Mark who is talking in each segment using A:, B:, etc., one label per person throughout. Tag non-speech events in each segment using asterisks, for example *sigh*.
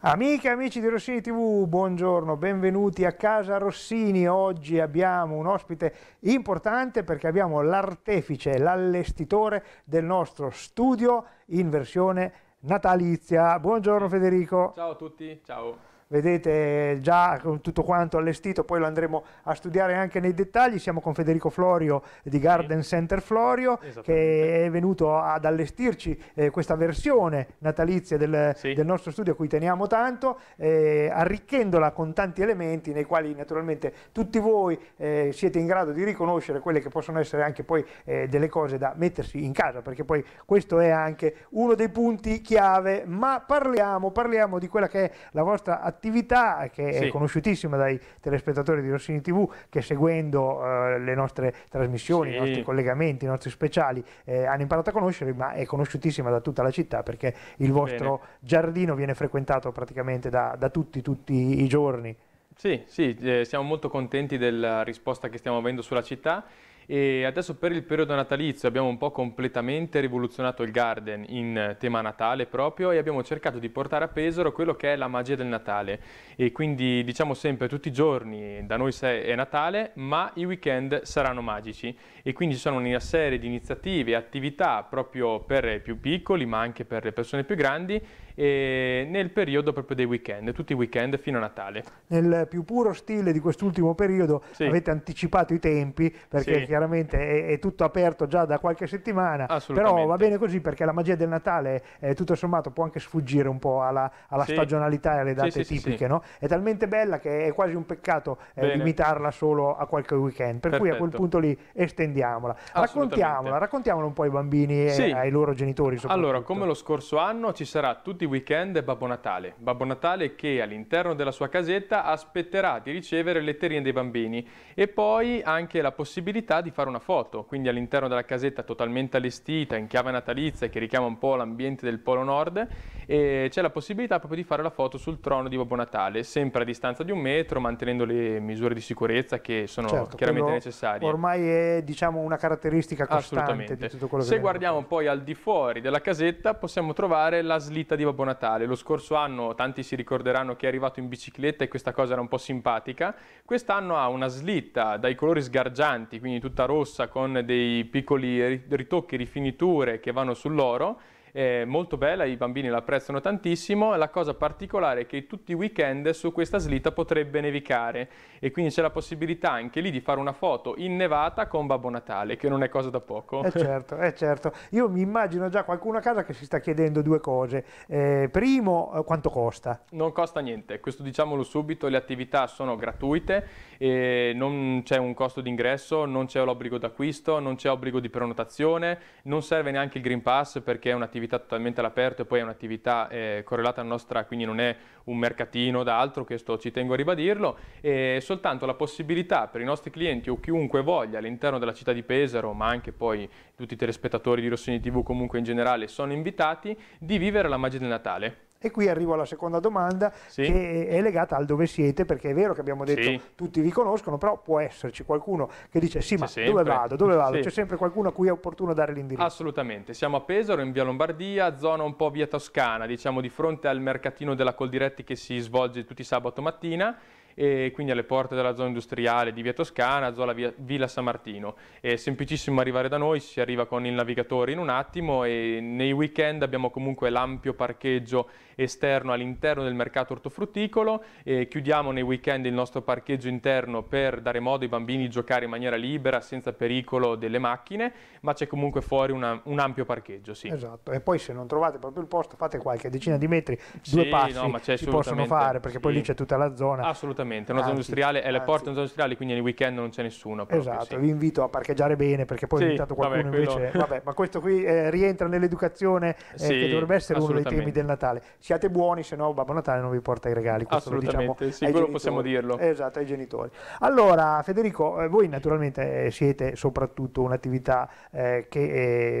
A: Amiche e amici di Rossini TV, buongiorno, benvenuti a Casa Rossini. Oggi abbiamo un ospite importante perché abbiamo l'artefice, l'allestitore del nostro studio in versione natalizia. Buongiorno Federico.
B: Ciao a tutti, ciao
A: vedete già tutto quanto allestito, poi lo andremo a studiare anche nei dettagli, siamo con Federico Florio di Garden Center Florio che è venuto ad allestirci eh, questa versione natalizia del, sì. del, nostro studio a cui teniamo tanto, eh, arricchendola con tanti elementi nei quali naturalmente tutti voi eh, siete in grado di riconoscere quelle che possono essere anche poi eh, delle cose da mettersi in casa, perché poi questo è anche uno dei punti chiave, ma parliamo, parliamo di quella che è la vostra attività attività che sì. è conosciutissima dai telespettatori di Rossini TV che seguendo eh, le nostre trasmissioni, sì. i nostri collegamenti, i nostri speciali eh, hanno imparato a conoscere, ma è conosciutissima da tutta la città perché il vostro Bene. giardino viene frequentato praticamente da, da tutti, tutti i giorni.
B: Sì, sì, eh, siamo molto contenti della risposta che stiamo avendo sulla città e adesso per il periodo natalizio abbiamo un po' completamente rivoluzionato il Garden in tema Natale proprio e abbiamo cercato di portare a Pesaro quello che è la magia del Natale e quindi diciamo sempre tutti i giorni da noi è Natale ma i weekend saranno magici e quindi ci sono una serie di iniziative e attività proprio per i più piccoli ma anche per le persone più grandi eh, nel periodo proprio dei weekend, tutti i weekend fino a Natale.
A: Nel più puro stile di quest'ultimo periodo sì. avete anticipato i tempi perché sì. chiaramente è, è, tutto aperto già da qualche settimana, però va bene così perché la magia del Natale eh, tutto sommato può anche sfuggire un po' alla, alla sì. stagionalità e alle date tipiche, no? è talmente bella che è quasi un peccato eh, limitarla solo a qualche weekend, per Perfetto. cui a quel punto lì estendiamola. Raccontiamola, raccontiamola un po' ai bambini e ai loro genitori. Allora,
B: come lo scorso anno ci sarà tutti weekend è Babbo Natale. Babbo Natale che all'interno della sua casetta aspetterà di ricevere le letterine dei bambini e poi anche la possibilità di fare una foto. Quindi all'interno della casetta totalmente allestita, in chiave natalizia che richiama un po' l'ambiente del Polo Nord, c'è la possibilità proprio di fare la foto sul trono di Babbo Natale, sempre a distanza di un metro, mantenendo le misure di sicurezza che sono certo, chiaramente necessarie.
A: Ormai è diciamo, una caratteristica costante di tutto quello che Se
B: guardiamo poi al di fuori della casetta possiamo trovare la slitta di Babbo Babbo Natale. Lo scorso anno tanti si ricorderanno che è arrivato in bicicletta e questa cosa era un po' simpatica. Quest'anno ha una slitta dai colori sgargianti, quindi tutta rossa con dei piccoli ritocchi, rifiniture che vanno sull'oro è molto bella, i bambini la apprezzano tantissimo, la cosa particolare è che tutti i weekend su questa slitta potrebbe nevicare e quindi c'è la possibilità anche lì di fare una foto innevata con Babbo Natale, che non è cosa da poco. Eh certo,
A: eh certo. Io mi immagino già qualcuno a casa che si sta chiedendo due cose. Eh, primo, eh, quanto costa?
B: Non costa niente, questo diciamolo subito, le attività sono gratuite, non c'è un costo d'ingresso, non c'è l'obbligo d'acquisto, non c'è obbligo di prenotazione, non serve neanche il Green Pass perché è un'attività un'attività totalmente all'aperto e poi è un'attività eh, correlata alla nostra, quindi non è un mercatino da altro, questo ci tengo a ribadirlo, e soltanto la possibilità per i nostri clienti o chiunque voglia all'interno della città di Pesaro, ma anche poi tutti i telespettatori di Rossini TV comunque in generale sono invitati, di vivere la magia del Natale.
A: E qui arrivo alla seconda domanda sì. che è legata al dove siete, perché è vero che abbiamo detto sì. tutti vi conoscono, però può esserci qualcuno che dice sì, ma dove vado? Dove vado? Sì. C'è sempre qualcuno a cui è opportuno dare l'indirizzo.
B: Assolutamente, siamo a Pesaro, in via Lombardia, zona un po' via Toscana, diciamo di fronte al mercatino della Coldiretti che si svolge tutti sabato mattina e quindi alle porte della zona industriale di Via Toscana, zona via, Villa San Martino. È semplicissimo arrivare da noi, si arriva con il navigatore in un attimo e nei weekend abbiamo comunque l'ampio parcheggio esterno all'interno del mercato ortofrutticolo e chiudiamo nei weekend il nostro parcheggio interno per dare modo ai bambini di giocare in maniera libera, senza pericolo delle macchine, ma c'è comunque fuori una, un ampio parcheggio. Sì. Esatto,
A: e poi se non trovate proprio il posto fate qualche decina di metri, sì, due passi no, ma si possono fare perché poi lì c'è tutta la zona.
B: Assolutamente Esattamente, una zona industriale è le porte della zona industriale, quindi nei weekend non c'è nessuno. Proprio, esatto, sì.
A: vi invito a parcheggiare bene perché poi sì, ogni tanto qualcuno vabbè, quello... *laughs* Vabbè, ma questo qui eh, rientra nell'educazione eh, sì, che dovrebbe essere uno dei temi del Natale. Siate buoni, se no Babbo Natale non vi porta i regali. Questo assolutamente, lo diciamo sì, quello genitori. possiamo dirlo. Esatto, ai genitori. Allora, Federico, eh, voi naturalmente eh, siete soprattutto un'attività eh, che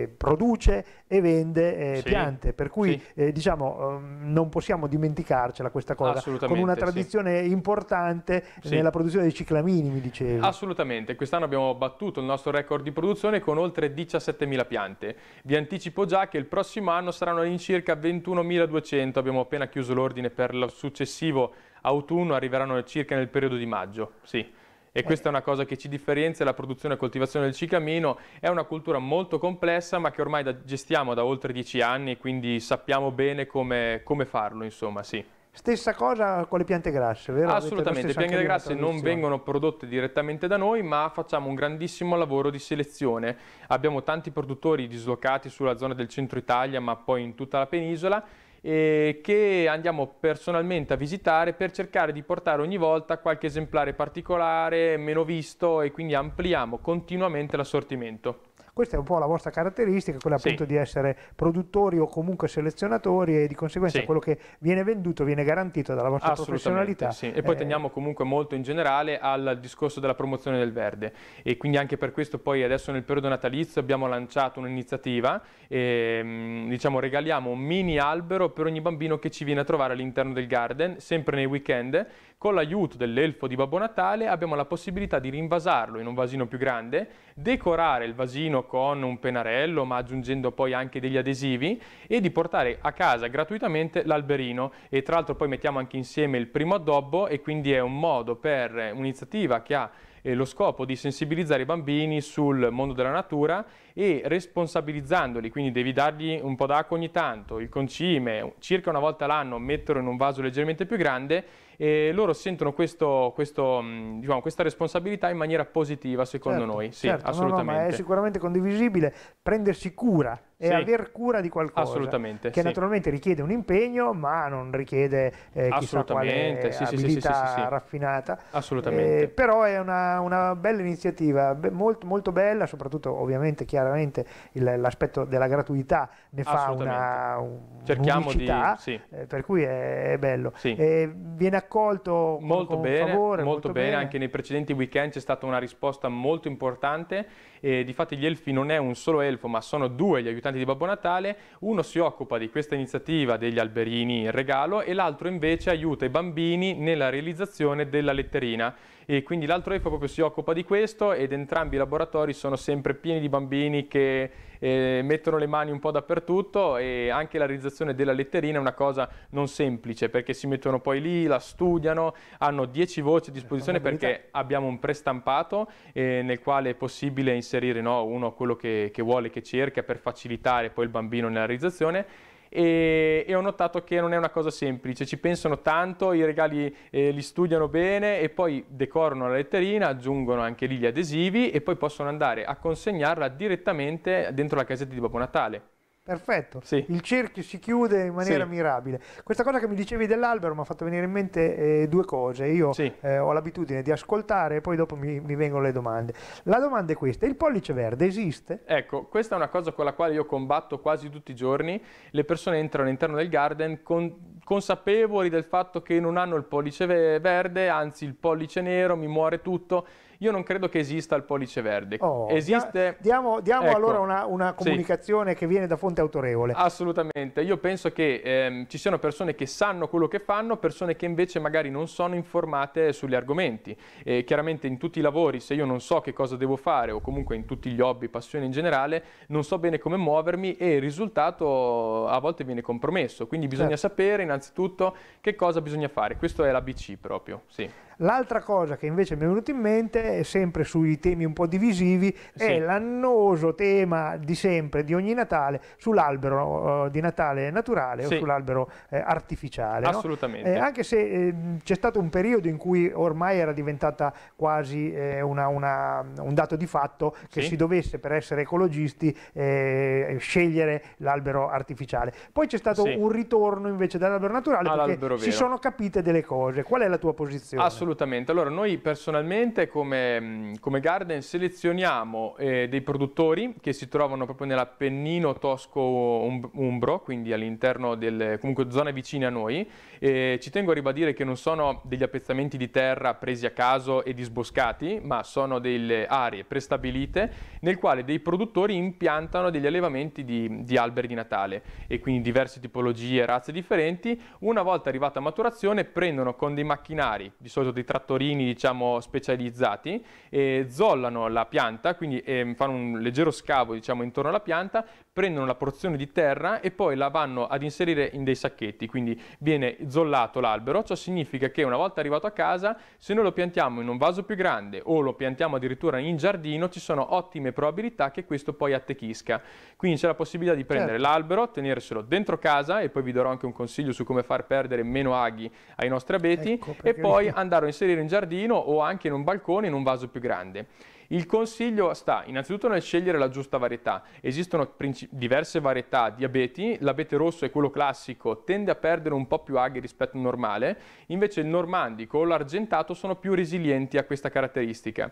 A: eh, produce e vende eh, sì. piante, per cui sì. eh, diciamo, ehm, non possiamo dimenticarcela questa cosa, con una tradizione sì. importante nella produzione dei ciclamini, mi dicevi.
B: Assolutamente, quest'anno abbiamo battuto il nostro record di produzione con oltre 17.000 piante. Vi anticipo già che il prossimo anno saranno all'incirca 21.200, abbiamo appena chiuso l'ordine per il successivo autunno, arriveranno circa nel periodo di maggio. Sì e questa è una cosa che ci differenzia, la produzione e coltivazione del cicamino è una cultura molto complessa ma che ormai da, gestiamo da oltre dieci anni, quindi sappiamo bene come, come farlo, insomma, sì.
A: Stessa cosa con le piante grasse, vero? Assolutamente, le piante grasse non vengono
B: prodotte direttamente da noi, ma facciamo un grandissimo lavoro di selezione. Abbiamo tanti produttori dislocati sulla zona del centro Italia, ma poi in tutta la penisola, eh, che andiamo personalmente a visitare per cercare di portare ogni volta qualche esemplare particolare, meno visto e quindi ampliamo continuamente l'assortimento.
A: Questa è un po' la vostra caratteristica, quella appunto di essere produttori o comunque selezionatori e di conseguenza sì. quello che viene venduto viene garantito dalla vostra professionalità. Sì. E poi eh...
B: teniamo comunque molto in generale al discorso della promozione del verde e quindi anche per questo poi adesso nel periodo natalizio abbiamo lanciato un'iniziativa e ehm, diciamo regaliamo un mini albero per ogni bambino che ci viene a trovare all'interno del garden, sempre nei weekend con l'aiuto dell'elfo di Babbo Natale abbiamo la possibilità di rinvasarlo in un vasino più grande, decorare il vasino con un pennarello ma aggiungendo poi anche degli adesivi e di portare a casa gratuitamente l'alberino e tra l'altro poi mettiamo anche insieme il primo addobbo e quindi è un modo per un'iniziativa che ha eh, lo scopo di sensibilizzare i bambini sul mondo della natura e responsabilizzandoli, quindi devi dargli un po' d'acqua ogni tanto, il concime circa una volta l'anno metterlo in un vaso leggermente più grande e loro sentono questo, questo, mm, diciamo, questa responsabilità in maniera positiva secondo certo, noi. Sì, certo, assolutamente. No, no, è sicuramente
A: condivisibile prendersi cura e sì, aver
B: cura di qualcosa. Assolutamente. Che sì.
A: naturalmente richiede un impegno, ma non richiede eh, chissà quale sì, abilità raffinata.
B: Assolutamente. Eh,
A: però è una, una bella iniziativa, be molto, molto, bella, soprattutto ovviamente chiaramente l'aspetto della gratuità ne fa una un, Cerchiamo di, eh, per cui è, è bello. Eh, viene a accolto molto bene, favore, molto, molto
B: bene. bene. anche nei precedenti weekend c'è stata una risposta molto importante e difatti gli elfi non è un solo elfo ma sono due gli aiutanti di Babbo Natale, uno si occupa di questa iniziativa degli alberini in regalo e l'altro invece aiuta i bambini nella realizzazione della letterina e quindi l'altro elfo proprio si occupa di questo ed entrambi i laboratori sono sempre pieni di bambini che eh, mettono le mani un po' dappertutto e anche la realizzazione della letterina è una cosa non semplice perché si mettono poi lì, la studiano, hanno 10 voci a disposizione perché abbiamo un prestampato eh, nel quale è possibile inserire no, uno quello che, che vuole, che cerca per facilitare poi il bambino nella realizzazione e, e, ho notato che non è una cosa semplice, ci pensano tanto, i regali eh, li studiano bene e poi decorano la letterina, aggiungono anche lì gli adesivi e poi possono andare a consegnarla direttamente dentro la casetta di Babbo Natale.
A: Perfetto, sì. il cerchio si chiude in maniera sì. mirabile. Questa cosa che mi dicevi dell'albero mi ha fatto venire in mente eh, due cose. Io sì. eh, ho l'abitudine di ascoltare e poi dopo mi, mi, vengono le domande. La domanda è questa, il pollice verde
B: esiste? Ecco, questa è una cosa con la quale io combatto quasi tutti i giorni. Le persone entrano all'interno del garden con, consapevoli del fatto che non hanno il pollice verde, anzi il pollice nero, mi muore tutto io non credo che esista il pollice verde. Oh, esiste... Diamo, diamo ecco. allora una, una comunicazione
A: sì. che viene da fonte autorevole.
B: Assolutamente. Io penso che ehm, ci siano persone che sanno quello che fanno, persone che invece magari non sono informate sugli argomenti. E chiaramente in tutti i lavori, se io non so che cosa devo fare, o comunque in tutti gli hobby, passioni in generale, non so bene come muovermi e il risultato a volte viene compromesso. Quindi bisogna certo. sapere innanzitutto che cosa bisogna fare. Questo è l'ABC proprio, sì.
A: L'altra cosa che invece mi è venuta in mente, sempre sui temi un po' divisivi, sì. è l'annoso tema di sempre, di ogni Natale, sull'albero eh, di Natale naturale sì. o sull'albero eh, artificiale. Assolutamente. No? Eh, anche se eh, c'è stato un periodo in cui ormai era diventata quasi eh, una, una, un dato di fatto che sì. si dovesse, per essere ecologisti, eh, scegliere l'albero artificiale. Poi c'è stato un ritorno invece dall'albero naturale All'albero perché si sono capite delle cose. Qual è la tua posizione? Assolutamente
B: Assolutamente, allora noi personalmente come, come Garden selezioniamo eh, dei produttori che si trovano proprio nell'Appennino Tosco-Umbro, quindi all'interno delle comunque zone vicine a noi. Eh, ci tengo a ribadire che non sono degli appezzamenti di terra presi a caso e disboscati, ma sono delle aree prestabilite nel quale dei produttori impiantano degli allevamenti di, di alberi di Natale e quindi diverse tipologie, razze differenti. Una volta arrivata a maturazione prendono con dei macchinari, di solito dei trattorini diciamo, specializzati, e zollano la pianta, quindi eh, fanno un leggero scavo diciamo, intorno alla pianta prendono la porzione di terra e poi la vanno ad inserire in dei sacchetti, quindi viene zollato l'albero, ciò significa che una volta arrivato a casa, se noi lo piantiamo in un vaso più grande o lo piantiamo addirittura in giardino, ci sono ottime probabilità che questo poi attecchisca. Quindi c'è la possibilità di prendere certo. l'albero, tenerselo dentro casa e poi vi darò anche un consiglio su come far perdere meno aghi ai nostri abeti ecco, e poi andarlo a inserire in giardino o anche in un balcone in un vaso più grande. Il consiglio sta innanzitutto nel scegliere la giusta varietà. Esistono diverse varietà di abeti. l'abete rosso è quello classico, tende a perdere un po' più aghi rispetto al normale, invece il normandico o l'argentato sono più resilienti a questa caratteristica.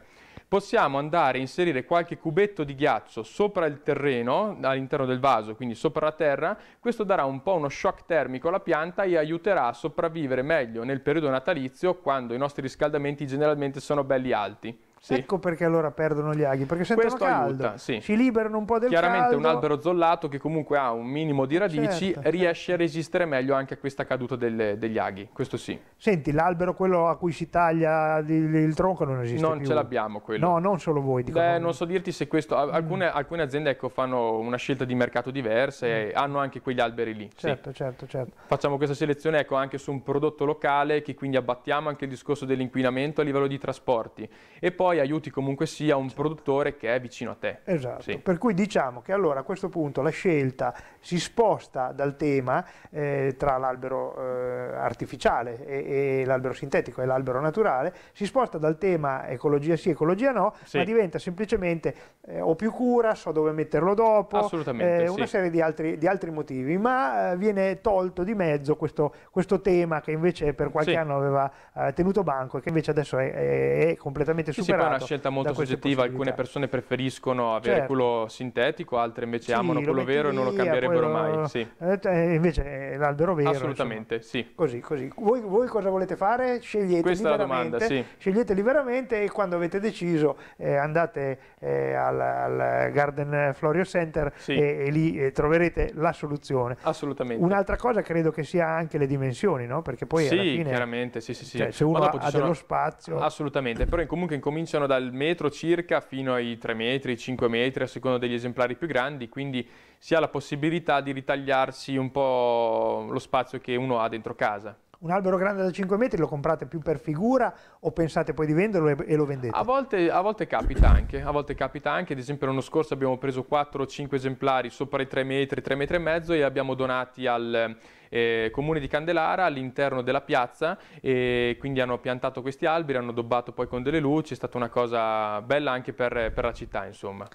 B: Possiamo andare a inserire qualche cubetto di ghiaccio sopra il terreno, all'interno del vaso, quindi sopra la terra, questo darà un po' uno shock termico alla pianta e aiuterà a sopravvivere meglio nel periodo natalizio quando i nostri riscaldamenti generalmente sono belli alti. Sì.
A: Ecco perché allora perdono gli aghi, perché sentono Questo caldo,
B: aiuta, sì. si liberano un po' del Chiaramente caldo. un albero zollato che comunque ha un minimo di radici certo, riesce certo. a resistere meglio anche a questa caduta delle, degli aghi, questo sì.
A: Senti, l'albero quello a cui si taglia il, il tronco non esiste Non più. ce l'abbiamo quello. No, non solo voi. Dico Beh,
B: non so dirti se questo, mm. alcune, mm. alcune aziende ecco, fanno una scelta di mercato diversa mm. e hanno anche quegli alberi lì. Certo, sì. certo, certo. Facciamo questa selezione ecco, anche su un prodotto locale che quindi abbattiamo anche il discorso dell'inquinamento a livello di trasporti. E poi poi aiuti comunque sia un certo. produttore che è vicino a te. Esatto, sì.
A: per cui diciamo che allora a questo punto la scelta si sposta dal tema eh, tra l'albero eh, artificiale e, e l'albero sintetico e l'albero naturale, si sposta dal tema ecologia sì, ecologia no, sì. ma diventa semplicemente eh, ho più cura, so dove metterlo dopo, eh, una sì. serie di altri, di altri, motivi, ma eh, viene tolto di mezzo questo, questo tema che invece per qualche sì. anno aveva eh, tenuto banco e che invece adesso è, è completamente superato è una scelta molto
B: soggettiva, alcune persone preferiscono avere certo. quello sintetico, altre invece sì, amano quello vero e non lo cambierebbero quello... mai. Sì.
A: Eh, eh invece è l'albero vero. Assolutamente, insomma. sì. Così, così. Voi, voi, cosa volete fare? Scegliete Questa liberamente. Domanda, sì. Scegliete liberamente e quando avete deciso eh, andate eh, al, al, Garden Florio Center sì. e, e, lì eh, troverete la soluzione.
B: Assolutamente.
A: Un'altra cosa credo che sia anche le dimensioni, no? Perché poi sì, alla fine... chiaramente, sì, sì, sì. Cioè, se uno ha dello sono...
B: spazio... Assolutamente, però comunque incomincia iniziano dal metro circa fino ai 3 metri, 5 metri a seconda degli esemplari più grandi, quindi si ha la possibilità di ritagliarsi un po' lo spazio che uno ha dentro casa
A: un albero grande da 5 metri lo comprate più per figura o pensate poi di venderlo e, e lo vendete?
B: A volte, a volte, capita anche, a volte capita anche, ad esempio l'anno scorso abbiamo preso 4 o 5 esemplari sopra i 3 metri, 3 metri e mezzo e abbiamo donati al eh, comune di Candelara all'interno della piazza e quindi hanno piantato questi alberi, hanno dobbato poi con delle luci, è stata una cosa bella anche per, per la città insomma.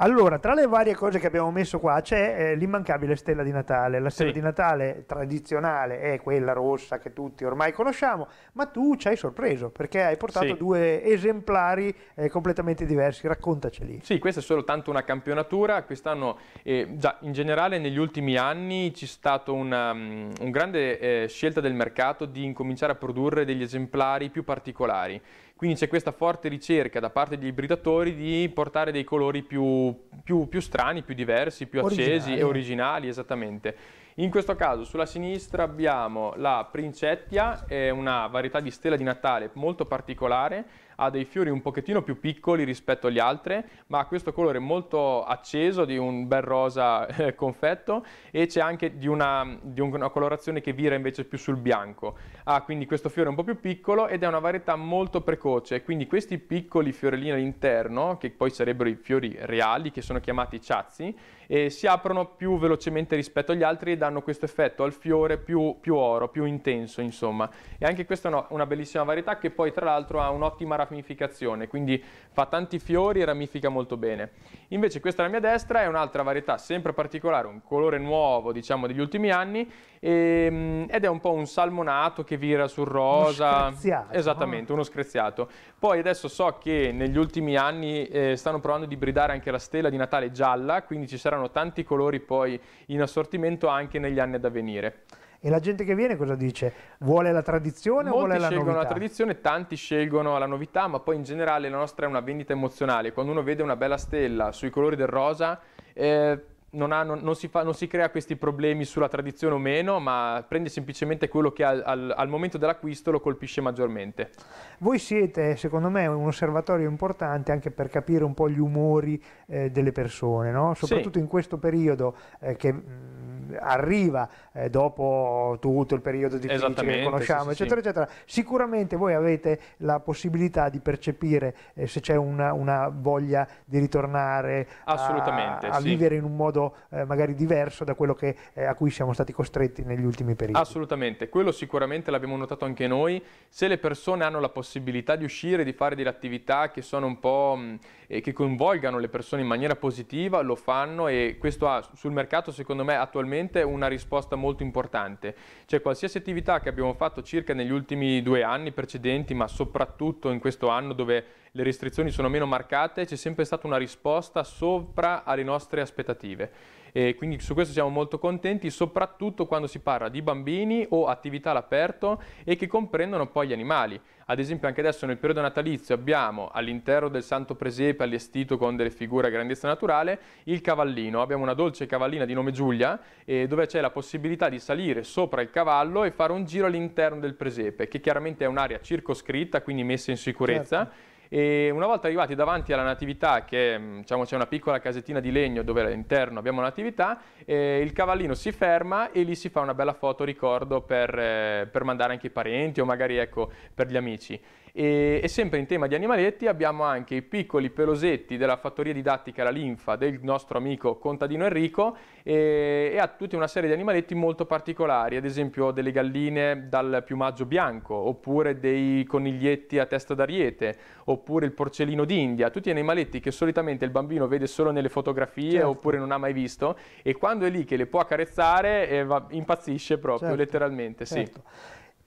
B: Allora,
A: tra le varie cose che abbiamo messo qua c'è eh, l'immancabile stella di Natale. La stella sì. di Natale tradizionale è quella rossa che tutti ormai conosciamo, ma tu ci hai sorpreso perché hai portato sì. due esemplari eh, completamente diversi. Raccontaceli.
B: Sì, questa è soltanto una campionatura. Quest'anno, eh, già in generale, negli ultimi anni c'è stata una um, un grande eh, scelta del mercato di incominciare a produrre degli esemplari più particolari quindi c'è questa forte ricerca da parte degli ibridatori di portare dei colori più, più, più strani, più diversi, più accesi originali. e originali, esattamente. In questo caso sulla sinistra abbiamo la Princettia, è una varietà di stella di Natale molto particolare ha dei fiori un pochettino più piccoli rispetto agli altri, ma ha questo colore molto acceso di un bel rosa eh, confetto e c'è anche di una, di una, colorazione che vira invece più sul bianco. Ha quindi questo fiore un po' più piccolo ed è una varietà molto precoce, quindi questi piccoli fiorellini all'interno, che poi sarebbero i fiori reali, che sono chiamati ciazzi, eh, si aprono più velocemente rispetto agli altri e danno questo effetto al fiore più, più oro, più intenso insomma. E anche questa è una, una bellissima varietà che poi tra l'altro ha un'ottima raccolta ramificazione, quindi fa tanti fiori e ramifica molto bene. Invece questa alla mia destra è un'altra varietà sempre particolare, un colore nuovo diciamo degli ultimi anni e, ehm, ed è un po' un salmonato che vira sul rosa. Uno Esattamente, uno screziato. Poi adesso so che negli ultimi anni eh, stanno provando di bridare anche la stella di Natale gialla, quindi ci saranno tanti colori poi in assortimento anche negli anni da venire.
A: E la gente che viene cosa dice? Vuole la tradizione Molti o vuole la novità? Molti scelgono la
B: tradizione, tanti scelgono la novità, ma poi in generale la nostra è una vendita emozionale. Quando uno vede una bella stella sui colori del rosa, eh, non, ha, non, non, si fa, non, si crea questi problemi sulla tradizione o meno, ma prende semplicemente quello che al, al, al momento dell'acquisto lo colpisce maggiormente. Voi
A: siete, secondo me, un osservatorio importante anche per capire un po' gli umori eh, delle persone, no? soprattutto sì. in questo periodo eh, che mm, arriva eh, dopo tutto il periodo di che conosciamo, sì, eccetera, sì. eccetera, sicuramente voi avete la possibilità di percepire eh, se c'è una, una, voglia di ritornare a, a sì. vivere in un modo eh, magari diverso da quello che, eh, a cui siamo stati costretti negli ultimi
B: periodi. Assolutamente, quello sicuramente l'abbiamo notato anche noi, se le persone hanno la possibilità di uscire, di fare delle attività che sono un po' mh, e che coinvolgano le persone in maniera positiva lo fanno e questo ha sul mercato secondo me attualmente una risposta molto importante. Cioè qualsiasi attività che abbiamo fatto circa negli ultimi due anni precedenti ma soprattutto in questo anno dove le restrizioni sono meno marcate c'è sempre stata una risposta sopra alle nostre aspettative e quindi su questo siamo molto contenti, soprattutto quando si parla di bambini o attività all'aperto e che comprendono poi gli animali. Ad esempio anche adesso nel periodo natalizio abbiamo all'interno del santo presepe allestito con delle figure a grandezza naturale il cavallino, abbiamo una dolce cavallina di nome Giulia eh, dove c'è la possibilità di salire sopra il cavallo e fare un giro all'interno del presepe che chiaramente è un'area circoscritta quindi messa in sicurezza certo e una volta arrivati davanti alla natività, che mm, diciamo, c'è una piccola casettina di legno dove all'interno abbiamo la natività, eh, il cavallino si ferma e lì si fa una bella foto ricordo per, eh, per mandare anche i parenti o magari ecco, per gli amici. E, e, sempre in tema di animaletti abbiamo anche i piccoli pelosetti della fattoria didattica La Linfa del nostro amico contadino Enrico e, e ha tutta una serie di animaletti molto particolari, ad esempio delle galline dal piumaggio bianco, oppure dei coniglietti a testa d'ariete, oppure il porcellino d'India, tutti animaletti che solitamente il bambino vede solo nelle fotografie certo. oppure non ha mai visto e quando è lì che le può accarezzare eh, va, impazzisce proprio certo. letteralmente. Sì. Certo.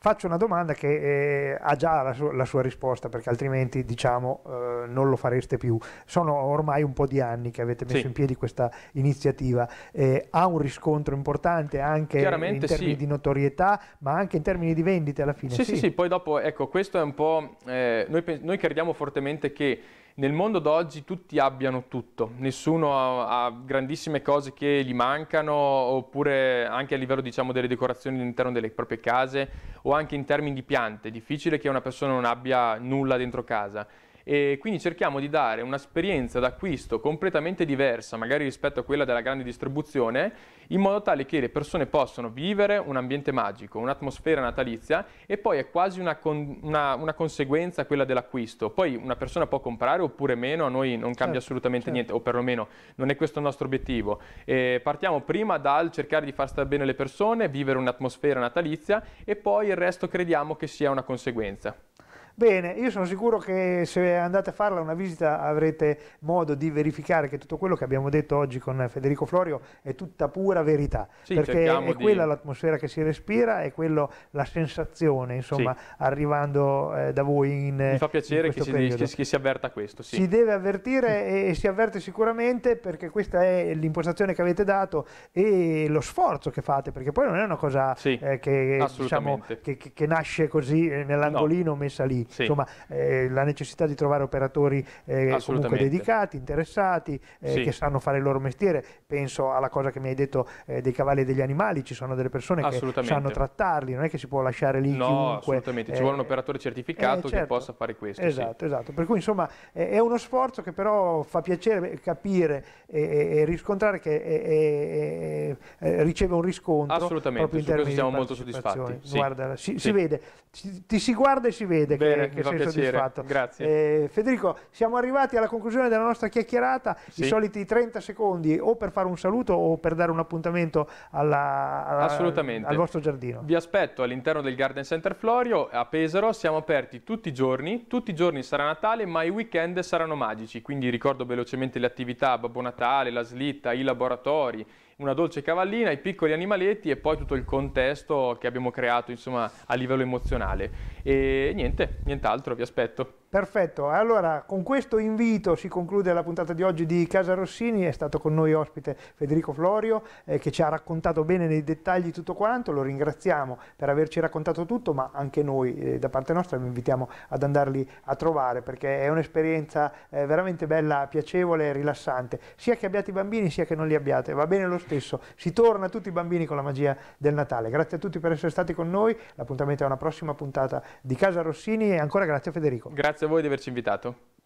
A: Faccio una domanda che eh, ha già la, su la, sua risposta perché altrimenti diciamo eh, non lo fareste più. Sono ormai un po' di anni che avete messo sì. in piedi questa iniziativa. Eh, ha un riscontro importante anche in termini sì. di notorietà ma anche in termini di vendite alla fine. Sì, sì, sì. sì
B: poi dopo, ecco, questo è un po'... Eh, noi, noi crediamo fortemente che nel mondo d'oggi tutti abbiano tutto, nessuno ha grandissime cose che gli mancano oppure anche a livello diciamo, delle decorazioni all'interno delle proprie case o anche in termini di piante, è difficile che una persona non abbia nulla dentro casa e quindi cerchiamo di dare un'esperienza d'acquisto completamente diversa magari rispetto a quella della grande distribuzione in modo tale che le persone possano vivere un ambiente magico, un'atmosfera natalizia e poi è quasi una, con, una, una conseguenza quella dell'acquisto. Poi una persona può comprare oppure meno, a noi non cambia certo, assolutamente certo. niente o perlomeno non è questo il nostro obiettivo. E partiamo prima dal cercare di far stare bene le persone, vivere un'atmosfera natalizia e poi il resto crediamo che sia una conseguenza.
A: Bene, io sono sicuro che se andate a farla una visita avrete modo di verificare che tutto quello che abbiamo detto oggi con Federico Florio è tutta pura verità, sì, perché è quella di... l'atmosfera che si respira, è quella la sensazione, insomma, sì. arrivando eh, da voi in Mi fa piacere che si, che, che,
B: si, avverta questo. Sì. Si deve
A: avvertire e, e si avverte sicuramente perché questa è l'impostazione che avete dato e lo sforzo che fate, perché poi non è una cosa eh, che, diciamo, che, nasce così eh, nell'angolino no. messa lì sì. insomma eh, la necessità di trovare operatori eh, comunque dedicati, interessati, eh, sì. che sanno fare il loro mestiere. Penso alla cosa che mi hai detto eh, dei cavalli e degli animali, ci sono delle persone che sanno trattarli, non è che si può lasciare lì no, chiunque. assolutamente, ci vuole un eh,
B: operatore eh, certificato certo. che possa fare questo. Esatto, sì.
A: esatto, per cui insomma è uno sforzo che però fa piacere capire e, e riscontrare che è, è, è, riceve un riscontro. Assolutamente, proprio in su questo siamo molto soddisfatti. Guarda, si, si vede, si, ti si guarda e si vede. Bene. Che piacere, che sei piacere. soddisfatto. Grazie. Eh, Federico, siamo arrivati alla conclusione della nostra chiacchierata, sì. i soliti 30 secondi o per fare un saluto o per dare un appuntamento alla, alla, al vostro giardino.
B: Vi aspetto all'interno del Garden Center Florio a Pesaro, siamo aperti tutti i giorni, tutti i giorni sarà Natale ma i weekend saranno magici, quindi ricordo velocemente le attività Babbo Natale, la slitta, i laboratori, una dolce cavallina, i piccoli animaletti e poi tutto il contesto che abbiamo creato insomma, a livello emozionale. E niente, nient'altro, vi aspetto.
A: Perfetto, allora con questo invito si conclude la puntata di oggi di Casa Rossini, è stato con noi ospite Federico Florio eh, che ci ha raccontato bene nei dettagli tutto quanto, lo ringraziamo per averci raccontato tutto ma anche noi eh, da parte nostra vi invitiamo ad andarli a trovare perché è un'esperienza eh, veramente bella, piacevole e rilassante, sia che abbiate i bambini sia che non li abbiate, va bene lo stesso? stesso. Si torna a tutti i bambini con la magia del Natale. Grazie a tutti per essere stati con noi, l'appuntamento è una prossima puntata di Casa Rossini e ancora grazie a Federico.
B: Grazie a voi di averci invitato.